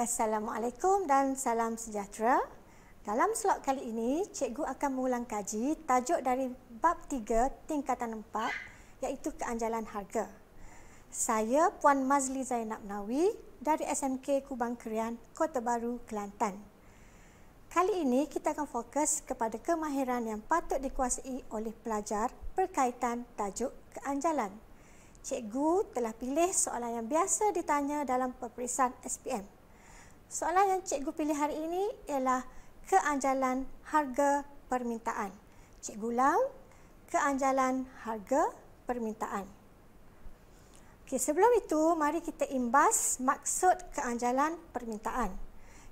Assalamualaikum dan salam sejahtera. Dalam slot kali ini, cikgu akan mengulang kaji tajuk dari bab 3 tingkatan 4 iaitu keanjalan harga. Saya Puan Mazli Zainab Nawawi dari SMK Kubang Kerian, Kota Baru, Kelantan. Kali ini kita akan fokus kepada kemahiran yang patut dikuasai oleh pelajar berkaitan tajuk keanjalan. Cikgu telah pilih soalan yang biasa ditanya dalam peperiksaan SPM. Soalan yang cikgu pilih hari ini ialah keanjalan harga permintaan. Cikgu ulang, keanjalan harga permintaan. Okay, sebelum itu mari kita imbas maksud keanjalan permintaan.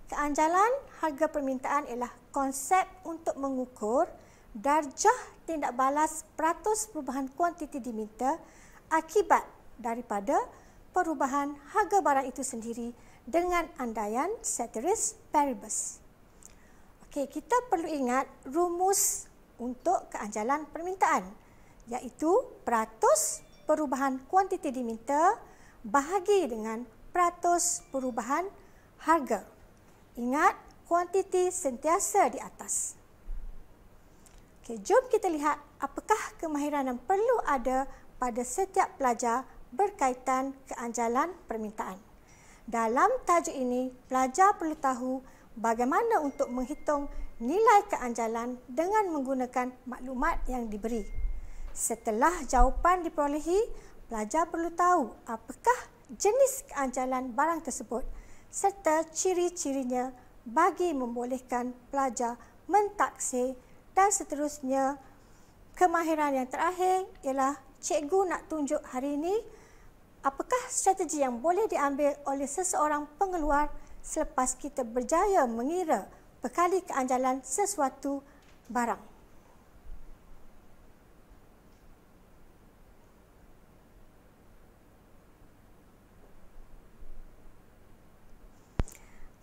Keanjalan harga permintaan ialah konsep untuk mengukur darjah tindak balas peratus perubahan kuantiti diminta akibat daripada perubahan harga barang itu sendiri dengan andaian ceteris paribus. Okey, kita perlu ingat rumus untuk keanjalan permintaan iaitu peratus perubahan kuantiti diminta bahagi dengan peratus perubahan harga. Ingat kuantiti sentiasa di atas. Okey, jom kita lihat apakah kemahiran yang perlu ada pada setiap pelajar berkaitan keanjalan permintaan. Dalam tajuk ini, pelajar perlu tahu bagaimana untuk menghitung nilai keanjalan dengan menggunakan maklumat yang diberi. Setelah jawapan diperolehi, pelajar perlu tahu apakah jenis keanjalan barang tersebut serta ciri-cirinya bagi membolehkan pelajar mentaksir dan seterusnya. Kemahiran yang terakhir ialah cikgu nak tunjuk hari ini apakah strategi yang boleh diambil oleh seseorang pengeluar selepas kita berjaya mengira bekali keanjalan sesuatu barang.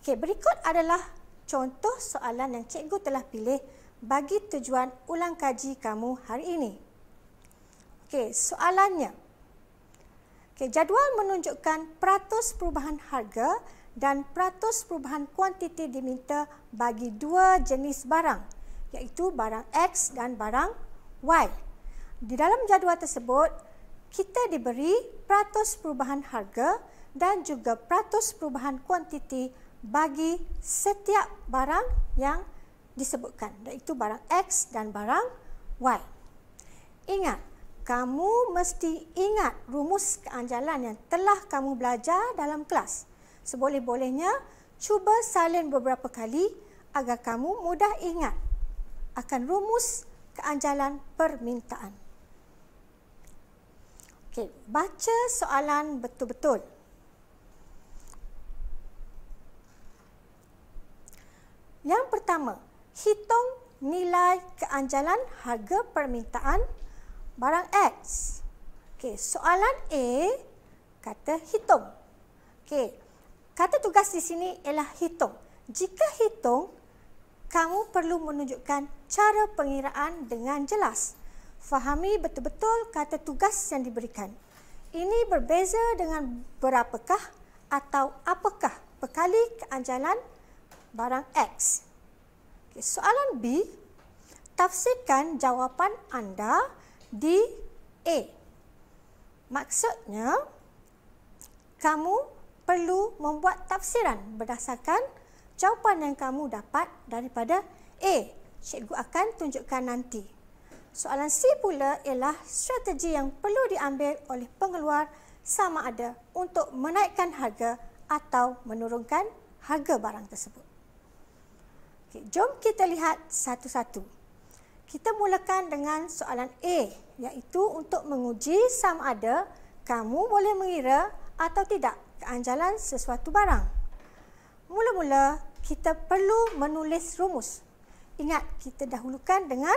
Okay, berikut adalah contoh soalan yang cikgu telah pilih bagi tujuan ulang kaji kamu hari ini. Okey, soalannya, Okay, jadual menunjukkan peratus perubahan harga dan peratus perubahan kuantiti diminta bagi dua jenis barang iaitu barang X dan barang Y. Di dalam jadual tersebut, kita diberi peratus perubahan harga dan juga peratus perubahan kuantiti bagi setiap barang yang disebutkan iaitu barang X dan barang Y. Ingat, kamu mesti ingat rumus keanjalan yang telah kamu belajar dalam kelas. Seboleh-bolehnya, cuba salin beberapa kali agar kamu mudah ingat akan rumus keanjalan permintaan. Okay, baca soalan betul-betul. Yang pertama, hitung nilai keanjalan harga permintaan barang soalan A kata hitung. Okey, kata tugas di sini ialah hitung. Jika hitung, kamu perlu menunjukkan cara pengiraan dengan jelas. Fahami betul-betul kata tugas yang diberikan. Ini berbeza dengan berapakah atau apakah perkali keanjalan barang X. Okay, soalan B, tafsirkan jawapan anda di A. Maksudnya, kamu perlu membuat tafsiran berdasarkan jawapan yang kamu dapat daripada A. Cikgu akan tunjukkan nanti. Soalan C pula ialah strategi yang perlu diambil oleh pengeluar sama ada untuk menaikkan harga atau menurunkan harga barang tersebut. Okay, jom kita lihat satu-satu. Kita mulakan dengan soalan A iaitu untuk menguji sama ada kamu boleh mengira atau tidak keanjalan sesuatu barang. Mula-mula kita perlu menulis rumus. Ingat kita dahulukan dengan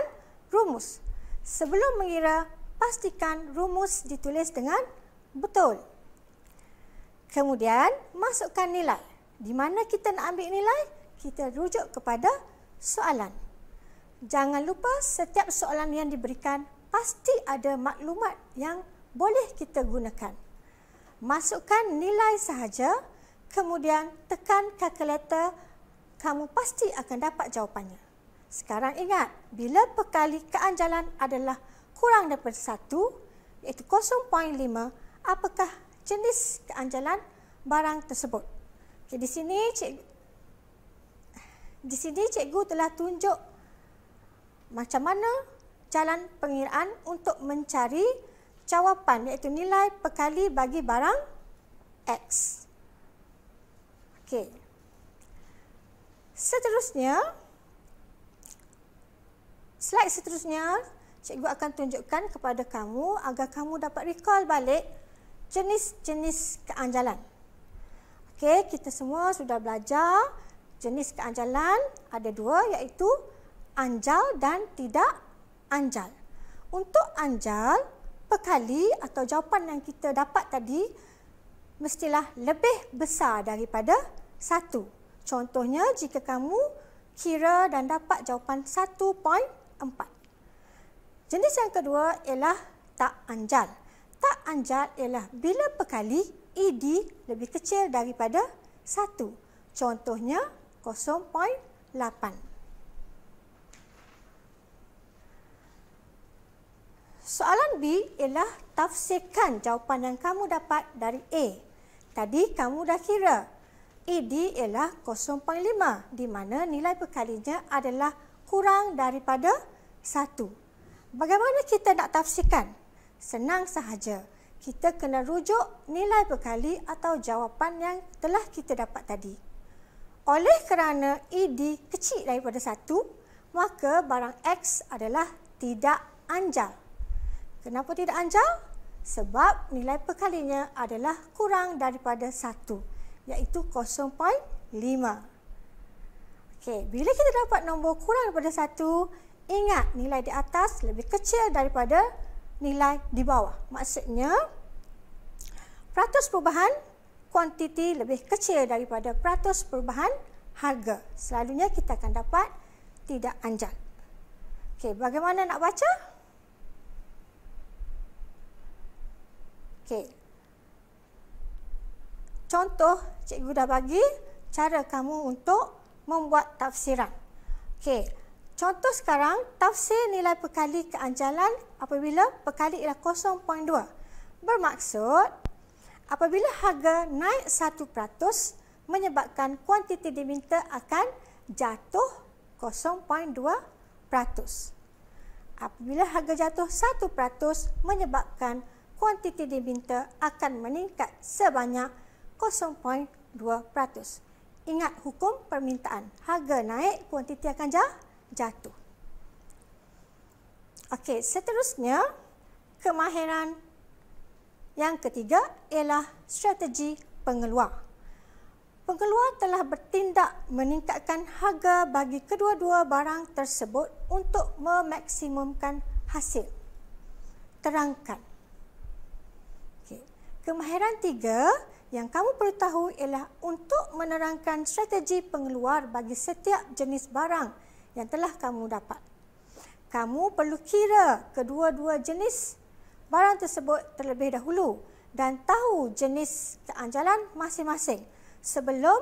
rumus. Sebelum mengira pastikan rumus ditulis dengan betul. Kemudian masukkan nilai. Di mana kita nak ambil nilai? Kita rujuk kepada soalan. Jangan lupa setiap soalan yang diberikan pasti ada maklumat yang boleh kita gunakan. Masukkan nilai sahaja, kemudian tekan kalkulator, kamu pasti akan dapat jawapannya. Sekarang ingat, bila perkali keanjalan adalah kurang daripada satu iaitu 0.5, apakah jenis keanjalan barang tersebut? Jadi di sini cik di sini cikgu telah tunjuk macam mana jalan pengiraan untuk mencari jawapan iaitu nilai perkali bagi barang X. Okey. Seterusnya, slide seterusnya, cikgu akan tunjukkan kepada kamu agar kamu dapat recall balik jenis-jenis keanjalan. Okey, kita semua sudah belajar jenis keanjalan ada dua iaitu anjal dan tidak anjal. Untuk anjal, perkali atau jawapan yang kita dapat tadi mestilah lebih besar daripada satu. Contohnya, jika kamu kira dan dapat jawapan 1.4. Jenis yang kedua ialah tak anjal. Tak anjal ialah bila perkali ED lebih kecil daripada satu. Contohnya 0.8. B ialah tafsirkan jawapan yang kamu dapat dari A. Tadi kamu dah kira ED ialah 0.5 di mana nilai perkalinya adalah kurang daripada 1. Bagaimana kita nak tafsirkan? Senang sahaja. Kita kena rujuk nilai perkali atau jawapan yang telah kita dapat tadi. Oleh kerana ED kecil daripada 1, maka barang X adalah tidak anjal. Kenapa tidak anjal? Sebab nilai perkalinya adalah kurang daripada 1, iaitu 0.5. Okey, bila kita dapat nombor kurang daripada 1, ingat nilai di atas lebih kecil daripada nilai di bawah. Maksudnya, peratus perubahan kuantiti lebih kecil daripada peratus perubahan harga. Selalunya kita akan dapat tidak anjal. Okey, bagaimana nak baca? Okey. Okey. Contoh cikgu dah bagi cara kamu untuk membuat tafsiran. Okey. Contoh sekarang tafsir nilai perkali keanjalan apabila perkali ialah 0.2. Bermaksud apabila harga naik 1% menyebabkan kuantiti diminta akan jatuh 0.2%. Apabila harga jatuh 1% menyebabkan kuantiti diminta akan meningkat sebanyak 0.2%. Ingat hukum permintaan. Harga naik, kuantiti akan jatuh. Okey, seterusnya kemahiran yang ketiga ialah strategi pengeluar. Pengeluar telah bertindak meningkatkan harga bagi kedua-dua barang tersebut untuk memaksimumkan hasil. Terangkan. Kemahiran tiga yang kamu perlu tahu ialah untuk menerangkan strategi pengeluar bagi setiap jenis barang yang telah kamu dapat. Kamu perlu kira kedua-dua jenis barang tersebut terlebih dahulu dan tahu jenis keanjalan masing-masing sebelum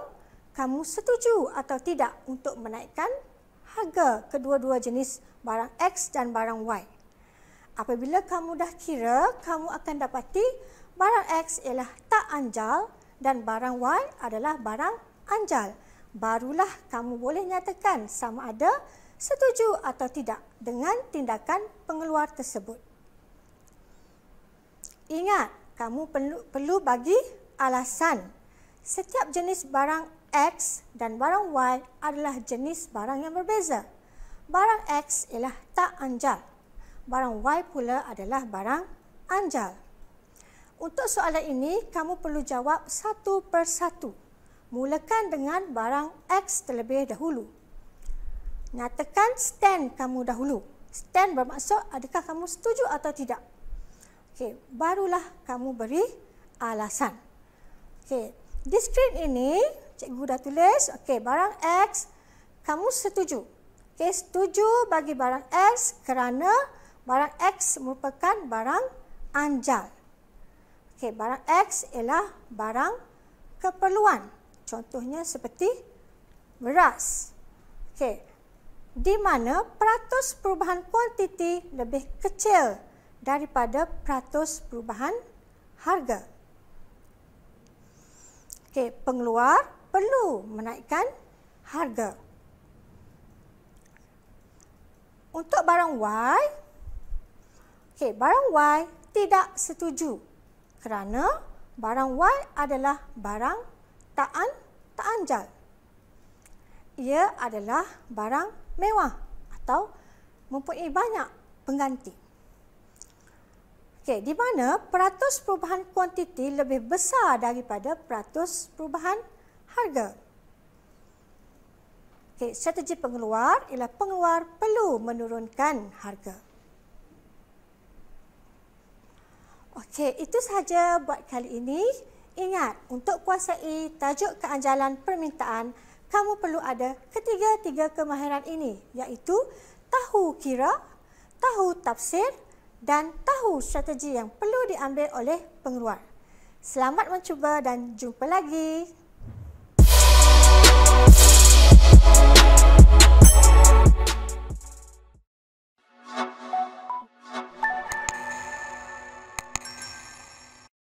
kamu setuju atau tidak untuk menaikkan harga kedua-dua jenis barang X dan barang Y. Apabila kamu dah kira, kamu akan dapati barang X ialah tak anjal dan barang Y adalah barang anjal. Barulah kamu boleh nyatakan sama ada setuju atau tidak dengan tindakan pengeluar tersebut. Ingat, kamu perlu, perlu bagi alasan. Setiap jenis barang X dan barang Y adalah jenis barang yang berbeza. Barang X ialah tak anjal barang Y pula adalah barang anjal. Untuk soalan ini, kamu perlu jawab satu persatu. Mulakan dengan barang X terlebih dahulu. Nyatakan stand kamu dahulu. Stand bermaksud adakah kamu setuju atau tidak. Okey, barulah kamu beri alasan. Okey, di skrin ini cikgu dah tulis, okey, barang X kamu setuju. Okey, setuju bagi barang X kerana barang X merupakan barang anjal. Okey, barang X ialah barang keperluan. Contohnya seperti beras. Okey. Di mana peratus perubahan kuantiti lebih kecil daripada peratus perubahan harga. Okey, pengeluar perlu menaikkan harga. Untuk barang Y, Hei, barang Y tidak setuju. Kerana barang Y adalah barang taan taanjal. Ia adalah barang mewah atau mempunyai banyak pengganti. Okey, di mana peratus perubahan kuantiti lebih besar daripada peratus perubahan harga. Okey, strategi pengeluar ialah pengeluar perlu menurunkan harga. Okey, itu sahaja buat kali ini. Ingat, untuk kuasai tajuk keanjalan permintaan, kamu perlu ada ketiga-tiga kemahiran ini iaitu tahu kira, tahu tafsir dan tahu strategi yang perlu diambil oleh pengeluar. Selamat mencuba dan jumpa lagi.